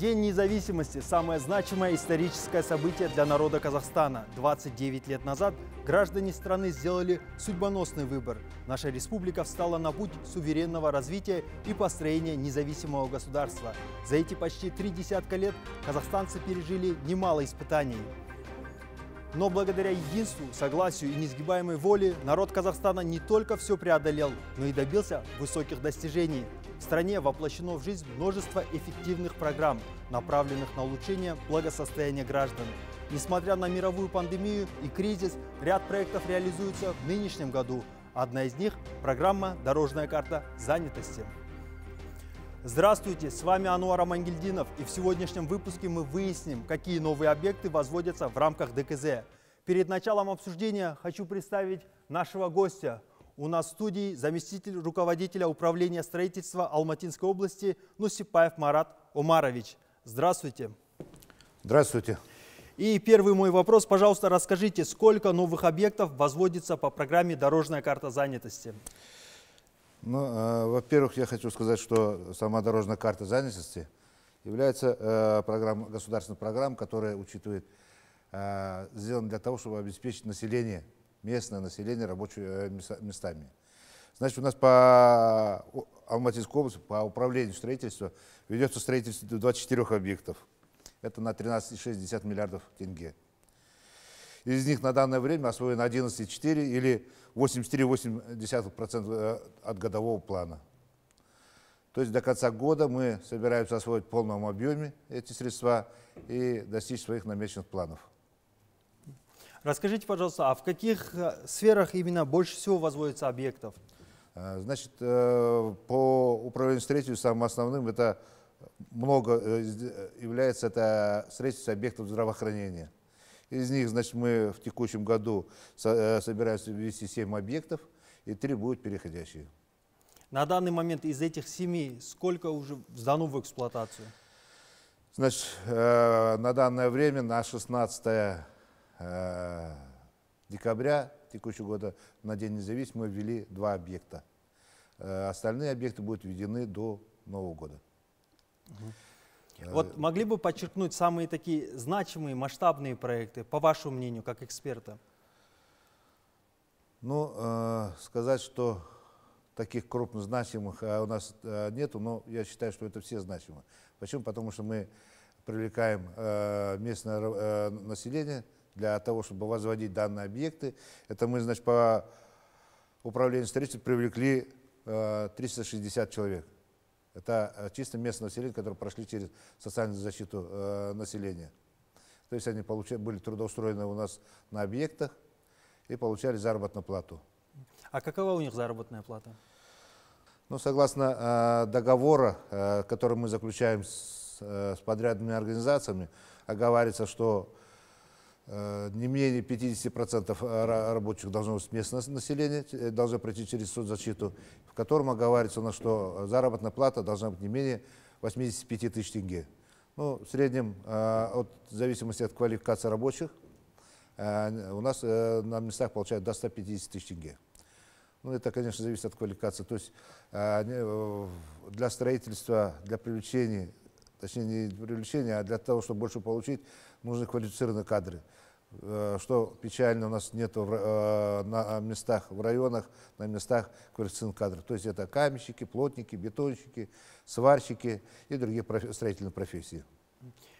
День независимости – самое значимое историческое событие для народа Казахстана. 29 лет назад граждане страны сделали судьбоносный выбор. Наша республика встала на путь суверенного развития и построения независимого государства. За эти почти три десятка лет казахстанцы пережили немало испытаний. Но благодаря единству, согласию и несгибаемой воле народ Казахстана не только все преодолел, но и добился высоких достижений – в стране воплощено в жизнь множество эффективных программ, направленных на улучшение благосостояния граждан. Несмотря на мировую пандемию и кризис, ряд проектов реализуется в нынешнем году. Одна из них – программа «Дорожная карта занятости». Здравствуйте, с вами Ануар Амангельдинов, и в сегодняшнем выпуске мы выясним, какие новые объекты возводятся в рамках ДКЗ. Перед началом обсуждения хочу представить нашего гостя, у нас в студии заместитель руководителя управления строительства Алматинской области Нусипаев Марат Омарович. Здравствуйте. Здравствуйте. И первый мой вопрос, пожалуйста, расскажите, сколько новых объектов возводится по программе «Дорожная карта занятости»? Ну, э, во-первых, я хочу сказать, что сама дорожная карта занятости является э, программа, государственной программой, которая учитывает, э, сделана для того, чтобы обеспечить население – местное население рабочими э, местами. Значит, у нас по Алматинской области, по управлению строительства, ведется строительство 24 объектов. Это на 13,6 миллиардов тенге. Из них на данное время освоено 11,4 или 83,8% э, от годового плана. То есть до конца года мы собираемся освоить в полном объеме эти средства и достичь своих намеченных планов. Расскажите, пожалуйста, а в каких э, сферах именно больше всего возводится объектов? Э, значит, э, по управлению строительством самым основным это много является это строительство объектов здравоохранения. Из них, значит, мы в текущем году собираемся ввести 7 объектов, и 3 будут переходящие. На данный момент из этих 7 сколько уже сдано в эксплуатацию? Значит, на данное время на 16 Э, декабря текущего года на День независимости мы ввели два объекта. Э, остальные объекты будут введены до Нового года. Вот могли бы подчеркнуть самые такие значимые, масштабные проекты, по вашему мнению, как эксперта? Ну, э, сказать, что таких крупно значимых у нас нету, но я считаю, что это все значимо. Почему? Потому что мы привлекаем местное население, для того, чтобы возводить данные объекты. Это мы, значит, по управлению строительством привлекли 360 э, человек. Это э, чисто местное население, которые прошли через социальную защиту э, населения. То есть они получали, были трудоустроены у нас на объектах и получали заработную плату. А какова у них заработная плата? Ну, согласно э, договора, э, который мы заключаем с, э, с подрядными организациями, оговаривается, что Э, не менее 50% э, рабочих должно быть местное население, э, должно пройти через соцзащиту, в котором оговаривается, на что заработная плата должна быть не менее 85 тысяч тенге. Ну, в среднем, от, в зависимости от квалификации рабочих, у нас на местах получают до 150 тысяч тенге. Ну, это, конечно, зависит от квалификации. То есть для строительства, для привлечения Точнее, не для привлечения, а для того, чтобы больше получить, нужны квалифицированные кадры. Э, что печально, у нас нет э, на э, местах, в районах, на местах квалифицированных кадров. То есть это каменщики, плотники, бетонщики, сварщики и другие строительные профессии.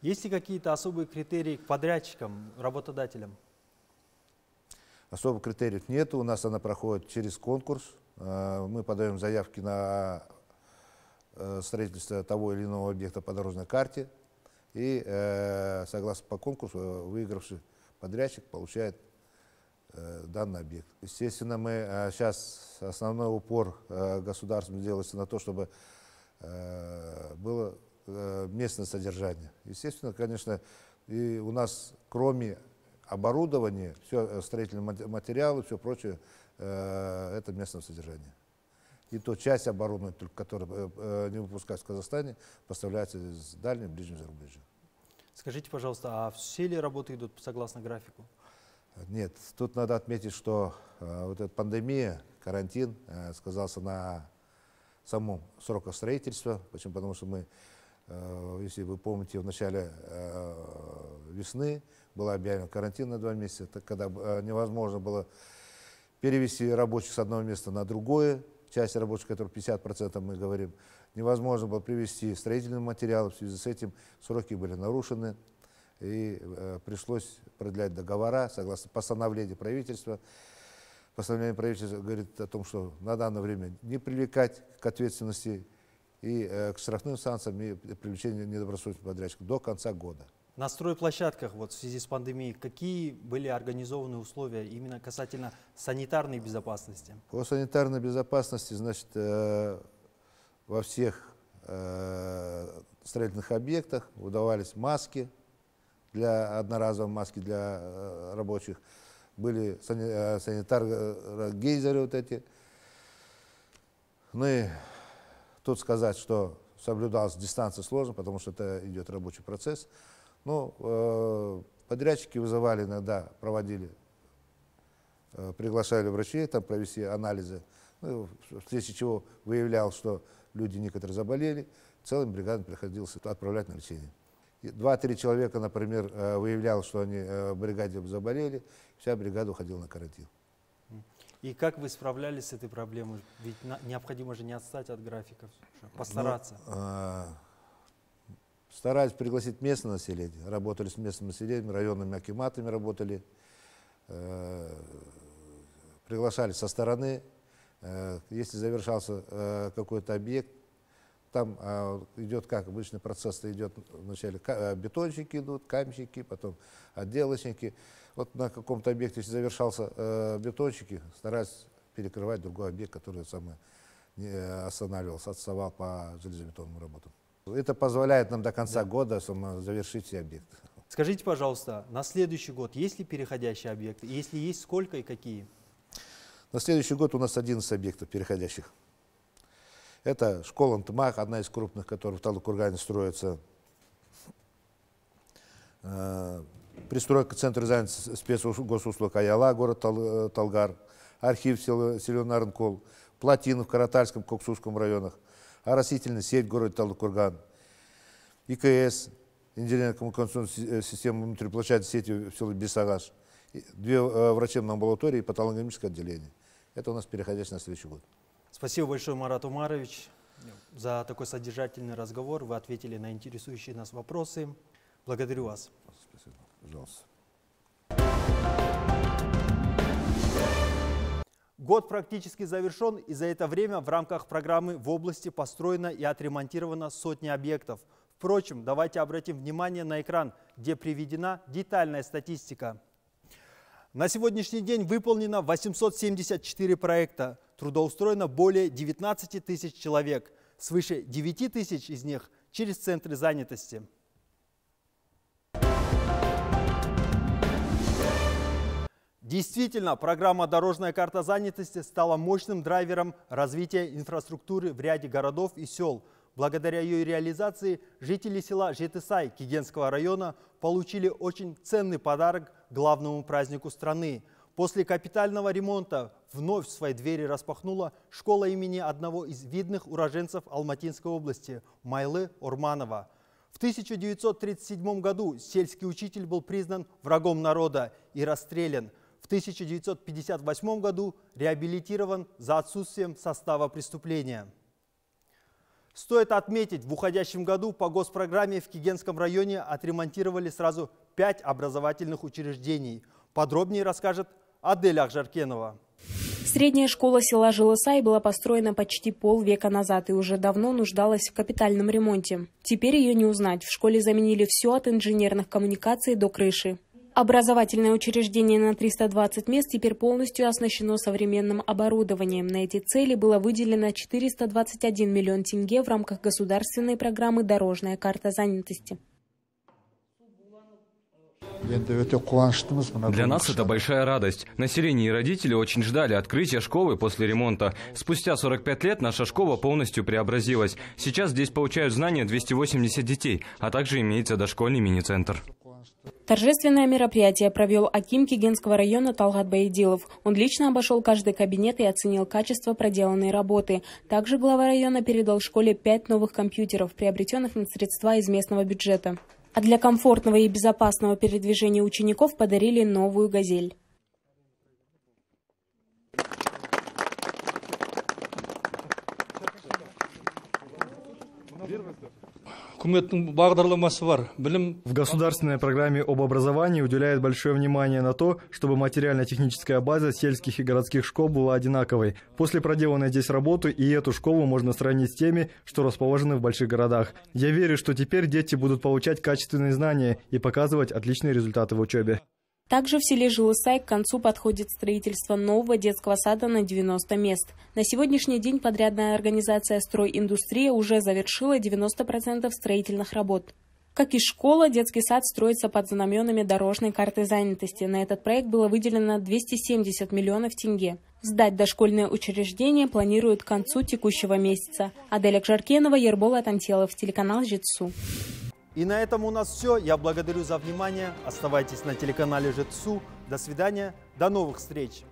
Есть ли какие-то особые критерии к подрядчикам, работодателям? Особых критериев нет. У нас она проходит через конкурс. Мы подаем заявки на Э, строительства того или иного объекта по дорожной карте. И э, согласно по конкурсу э, выигравший подрядчик получает данный объект. Естественно, мы сейчас основной упор государством делается на то, чтобы было местное содержание. Естественно, конечно, и у нас кроме оборудования, все строительные материалы, все прочее, это местное содержание. И то часть оборудования, только, которое э, э, не выпускается в Казахстане, поставляется из дальнего и ближнего зарубежья. Скажите, пожалуйста, а все ли работы идут согласно графику? Нет, тут надо отметить, что э, вот эта пандемия, карантин э, сказался на самом сроках строительства. Почему? Потому что мы, э, если вы помните, в начале э, весны была объявлена карантин на два месяца, так когда э, невозможно было перевести рабочих с одного места на другое, часть рабочих, которые 50% мы говорим, невозможно было привести строительные материалы, в связи с этим сроки были нарушены, и э, пришлось продлять договора согласно постановлению правительства. Постановление правительства говорит о том, что на данное время не привлекать к ответственности и э, к штрафным санкциям и э, привлечению недобросовестных подрядчиков до конца года. На стройплощадках вот, в связи с пандемией какие были организованы условия именно касательно санитарной безопасности? По санитарной безопасности, значит, э, во всех э, строительных объектах выдавались маски, для одноразовых маски для э, рабочих, были сани, э, санитар-гейзеры вот эти. Ну и тут сказать, что соблюдалась дистанция сложно, потому что это идет рабочий процесс – ну, э, подрядчики вызывали иногда, проводили, э, приглашали врачей там провести анализы, ну, вследствие чего выявлял, что люди некоторые заболели, целым бригадам приходилось отправлять на лечение. Два-три человека, например, э, выявлял, что они э, в бригаде заболели, вся бригада уходила на карантин. И как вы справлялись с этой проблемой? Ведь необходимо же не отстать от графиков, ну, постараться. Ну, э Старались пригласить местное население. Работали с местным населением, районными акиматами работали. Э, приглашали со стороны. Э, если завершался э, какой-то объект, там идет как обычно процесс идет вначале бетонщики идут, камщики, потом отделочники. Вот на каком-то объекте, если завершался бетонщики, старались перекрывать другой объект, который самый не останавливался, отставал по железобетонным работам. Это позволяет нам до конца да. года завершить все объекты. Скажите, пожалуйста, на следующий год есть ли переходящие объекты? Если есть, сколько и какие? На следующий год у нас 11 объектов переходящих. Это школа Антымах, одна из крупных, которая в Талукургане строится. Э, пристройка Центра занятости спецгосуслуг Аяла, город э, Талгар. Архив сел Селенарнкол. Плотина в Каратальском, Коксусском районах а растительная сеть города Талдыкурган, ИКС, инженерно-коммуникационная э, система внутриплощадной сети в селе Бесагаш, две э, врачебные амбулатории и патологическое отделение. Это у нас переходящий на следующий год. Спасибо большое, Марат Умарович, за такой содержательный разговор. Вы ответили на интересующие нас вопросы. Благодарю вас. Спасибо. Пожалуйста. Год практически завершен, и за это время в рамках программы в области построено и отремонтировано сотни объектов. Впрочем, давайте обратим внимание на экран, где приведена детальная статистика. На сегодняшний день выполнено 874 проекта. Трудоустроено более 19 тысяч человек. Свыше 9 тысяч из них через центры занятости. Действительно, программа «Дорожная карта занятости» стала мощным драйвером развития инфраструктуры в ряде городов и сел. Благодаря ее реализации жители села Жетысай Кигенского района получили очень ценный подарок главному празднику страны. После капитального ремонта вновь свои двери распахнула школа имени одного из видных уроженцев Алматинской области – Майлы Урманова. В 1937 году сельский учитель был признан врагом народа и расстрелян – в 1958 году реабилитирован за отсутствием состава преступления. Стоит отметить, в уходящем году по госпрограмме в Кигенском районе отремонтировали сразу пять образовательных учреждений. Подробнее расскажет Адель Ахжаркенова. Средняя школа села Жилысай была построена почти полвека назад и уже давно нуждалась в капитальном ремонте. Теперь ее не узнать. В школе заменили все от инженерных коммуникаций до крыши. Образовательное учреждение на 320 мест теперь полностью оснащено современным оборудованием. На эти цели было выделено 421 миллион тенге в рамках государственной программы «Дорожная карта занятости». Для нас это большая радость. Население и родители очень ждали открытия школы после ремонта. Спустя 45 лет наша школа полностью преобразилась. Сейчас здесь получают знания 280 детей, а также имеется дошкольный мини-центр. Торжественное мероприятие провел Аким Кигенского района Талгат Баедилов. Он лично обошел каждый кабинет и оценил качество проделанной работы. Также глава района передал школе пять новых компьютеров, приобретенных на средства из местного бюджета. А для комфортного и безопасного передвижения учеников подарили новую «Газель». В государственной программе об образовании уделяет большое внимание на то, чтобы материально-техническая база сельских и городских школ была одинаковой. После проделанной здесь работы и эту школу можно сравнить с теми, что расположены в больших городах. Я верю, что теперь дети будут получать качественные знания и показывать отличные результаты в учебе. Также в селе Жилысай к концу подходит строительство нового детского сада на 90 мест. На сегодняшний день подрядная организация «Стройиндустрия» уже завершила 90% строительных работ. Как и школа, детский сад строится под знаменами дорожной карты занятости. На этот проект было выделено 270 миллионов тенге. Сдать дошкольное учреждение планируют к концу текущего месяца. Аделя Кжаркенова, Ербол Атантелов, телеканал «Житсу». И на этом у нас все. Я благодарю за внимание. Оставайтесь на телеканале Жетсу. До свидания. До новых встреч.